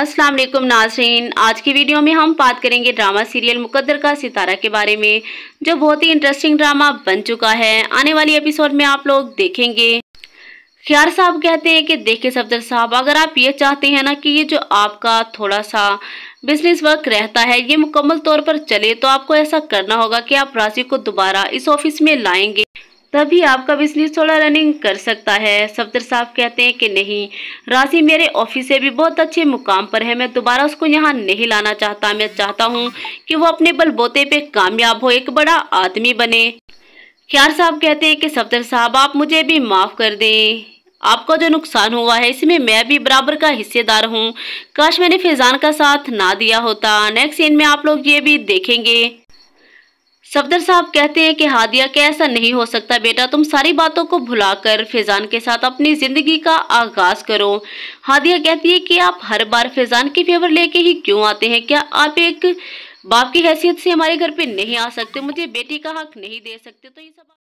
अस्सलाम वालेकुम नाजरीन आज की वीडियो में हम बात करेंगे ड्रामा सीरियल मुकद्दर का सितारा के बारे में जो बहुत ही इंटरेस्टिंग ड्रामा बन चुका है आने वाली एपिसोड में आप लोग देखेंगे ख्यार साहब कहते हैं कि देखे सफदर साहब अगर आप ये चाहते हैं ना कि ये जो आपका थोड़ा सा बिजनेस वर्क रहता है ये मुकम्मल तौर पर चले तो आपको ऐसा करना होगा कि आप राशि को दोबारा इस ऑफिस में लाएंगे तभी आपका बिजनेस थोड़ा रनिंग कर सकता है सफदर साहब कहते हैं कि नहीं राशि मेरे ऑफिस से भी बहुत अच्छे मुकाम पर है मैं दोबारा उसको यहाँ नहीं लाना चाहता मैं चाहता हूँ कि वो अपने बलबोते पे कामयाब हो एक बड़ा आदमी बने ख्यार साहब कहते हैं कि सफदर साहब आप मुझे भी माफ़ कर दें आपका जो नुकसान हुआ है इसमें मैं भी बराबर का हिस्सेदार हूँ काश मैंने फैज़ान का साथ ना दिया होता नेक्स्ट सीन में आप लोग ये भी देखेंगे सफदर साहब कहते हैं कि हादिया के ऐसा नहीं हो सकता बेटा तुम सारी बातों को भुलाकर फैजान के साथ अपनी ज़िंदगी का आगाज़ करो हादिया कहती है कि आप हर बार फैजान की फेवर लेके ही क्यों आते हैं क्या आप एक बाप की हैसियत से हमारे घर पे नहीं आ सकते मुझे बेटी का हक नहीं दे सकते तो ये सब